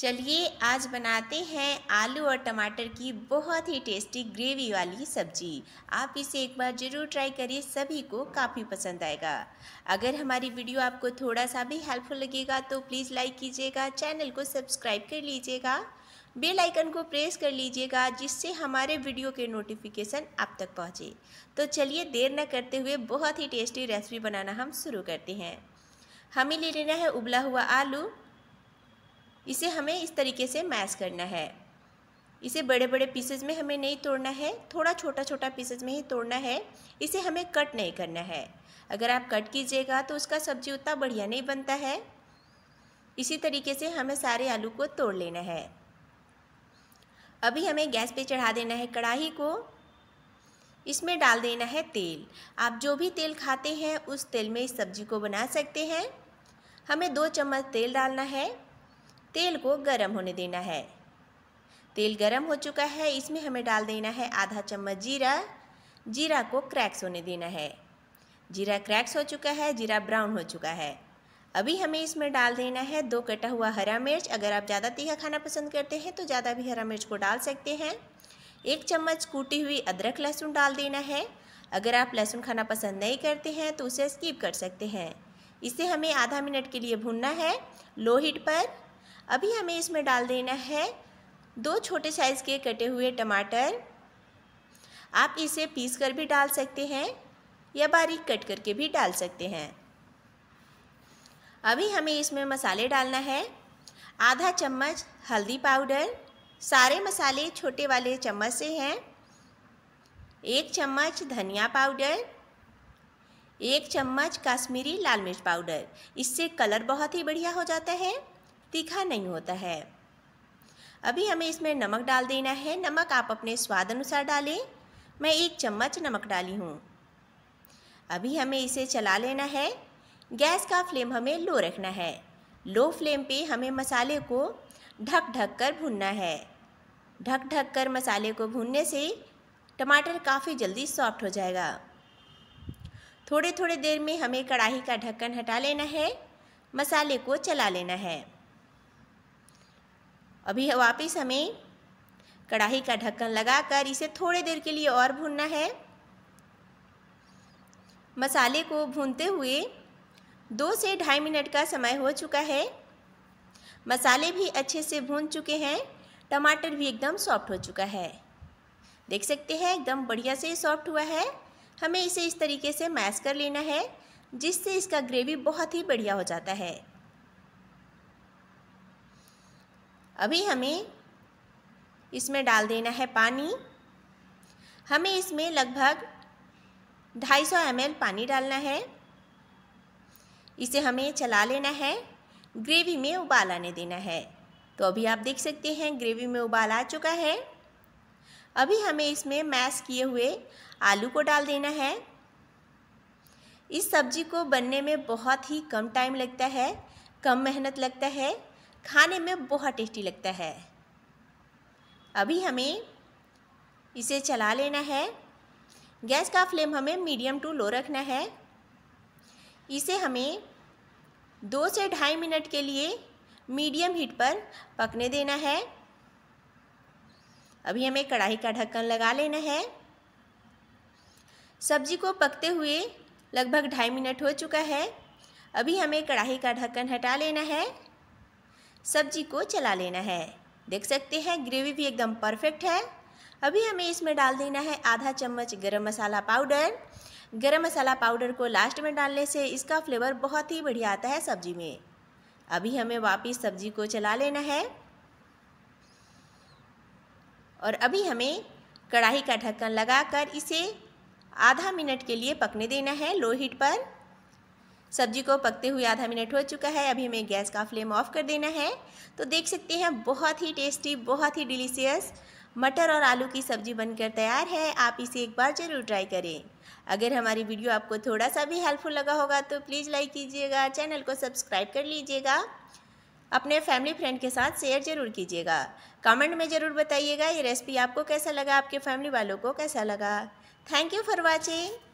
चलिए आज बनाते हैं आलू और टमाटर की बहुत ही टेस्टी ग्रेवी वाली सब्जी आप इसे एक बार ज़रूर ट्राई करिए सभी को काफ़ी पसंद आएगा अगर हमारी वीडियो आपको थोड़ा सा भी हेल्पफुल लगेगा तो प्लीज़ लाइक कीजिएगा चैनल को सब्सक्राइब कर लीजिएगा बेल आइकन को प्रेस कर लीजिएगा जिससे हमारे वीडियो के नोटिफिकेशन आप तक पहुँचे तो चलिए देर न करते हुए बहुत ही टेस्टी रेसिपी बनाना हम शुरू करते हैं हमें ले लेना है उबला हुआ आलू इसे हमें इस तरीके से मैश करना है इसे बड़े बड़े पीसेज में हमें नहीं तोड़ना है थोड़ा छोटा छोटा पीसेज में ही तोड़ना है इसे हमें कट नहीं करना है अगर आप कट कीजिएगा तो उसका सब्जी उतना बढ़िया नहीं बनता है इसी तरीके से हमें सारे आलू को तोड़ लेना है अभी हमें गैस पे चढ़ा देना है कढ़ाई को इसमें डाल देना है तेल आप जो भी तेल खाते हैं उस तेल में इस सब्जी को बना सकते हैं हमें दो चम्मच तेल डालना है तेल को गर्म होने देना है तेल गर्म हो चुका है इसमें हमें डाल देना है आधा चम्मच जीरा जीरा को क्रैक्स होने देना है जीरा क्रैक्स हो चुका है जीरा ब्राउन हो चुका है अभी हमें इसमें डाल देना है दो कटा हुआ हरा मिर्च अगर आप ज़्यादा तीखा खाना पसंद करते हैं तो ज़्यादा भी हरा मिर्च को डाल सकते हैं एक चम्मच कूटी हुई अदरक लहसुन डाल देना है अगर आप लहसुन खाना पसंद नहीं करते हैं तो उसे स्किप कर सकते हैं इसे हमें आधा मिनट के लिए भूनना है लो हीट पर अभी हमें इसमें डाल देना है दो छोटे साइज़ के कटे हुए टमाटर आप इसे पीस कर भी डाल सकते हैं या बारीक कट करके भी डाल सकते हैं अभी हमें इसमें मसाले डालना है आधा चम्मच हल्दी पाउडर सारे मसाले छोटे वाले चम्मच से हैं एक चम्मच धनिया पाउडर एक चम्मच कश्मीरी लाल मिर्च पाउडर इससे कलर बहुत ही बढ़िया हो जाता है तीखा नहीं होता है अभी हमें इसमें नमक डाल देना है नमक आप अपने स्वाद अनुसार डालें मैं एक चम्मच नमक डाली हूँ अभी हमें इसे चला लेना है गैस का फ्लेम हमें लो रखना है लो फ्लेम पे हमें मसाले को ढक ढक कर भूनना है ढक ढक कर मसाले को भूनने से टमाटर काफ़ी जल्दी सॉफ्ट हो जाएगा थोड़े थोड़े देर में हमें कढ़ाई का ढक्कन हटा लेना है मसाले को चला लेना है अभी वापस हमें कढ़ाई का ढक्कन लगाकर इसे थोड़ी देर के लिए और भूनना है मसाले को भूनते हुए दो से ढाई मिनट का समय हो चुका है मसाले भी अच्छे से भून चुके हैं टमाटर भी एकदम सॉफ्ट हो चुका है देख सकते हैं एकदम बढ़िया से सॉफ्ट हुआ है हमें इसे इस तरीके से मैश कर लेना है जिससे इसका ग्रेवी बहुत ही बढ़िया हो जाता है अभी हमें इसमें डाल देना है पानी हमें इसमें लगभग 250 सौ पानी डालना है इसे हमें चला लेना है ग्रेवी में उबाल आने देना है तो अभी आप देख सकते हैं ग्रेवी में उबाल आ चुका है अभी हमें इसमें मैश किए हुए आलू को डाल देना है इस सब्जी को बनने में बहुत ही कम टाइम लगता है कम मेहनत लगता है खाने में बहुत टेस्टी लगता है अभी हमें इसे चला लेना है गैस का फ्लेम हमें मीडियम टू लो रखना है इसे हमें दो से ढाई मिनट के लिए मीडियम हीट पर पकने देना है अभी हमें कढ़ाई का ढक्कन लगा लेना है सब्जी को पकते हुए लगभग ढाई मिनट हो चुका है अभी हमें कढ़ाई का ढक्कन हटा लेना है सब्जी को चला लेना है देख सकते हैं ग्रेवी भी एकदम परफेक्ट है अभी हमें इसमें डाल देना है आधा चम्मच गरम मसाला पाउडर गरम मसाला पाउडर को लास्ट में डालने से इसका फ्लेवर बहुत ही बढ़िया आता है सब्जी में अभी हमें वापस सब्जी को चला लेना है और अभी हमें कढ़ाई का ढक्कन लगाकर इसे आधा मिनट के लिए पकने देना है लो हीट पर सब्जी को पकते हुए आधा मिनट हो चुका है अभी हमें गैस का फ्लेम ऑफ कर देना है तो देख सकते हैं बहुत ही टेस्टी बहुत ही डिलीशियस मटर और आलू की सब्जी बनकर तैयार है आप इसे एक बार ज़रूर ट्राई करें अगर हमारी वीडियो आपको थोड़ा सा भी हेल्पफुल लगा होगा तो प्लीज़ लाइक कीजिएगा चैनल को सब्सक्राइब कर लीजिएगा अपने फैमिली फ्रेंड के साथ शेयर ज़रूर कीजिएगा कमेंट में ज़रूर बताइएगा ये रेसिपी आपको कैसा लगा आपके फैमिली वालों को कैसा लगा थैंक यू फॉर वॉचिंग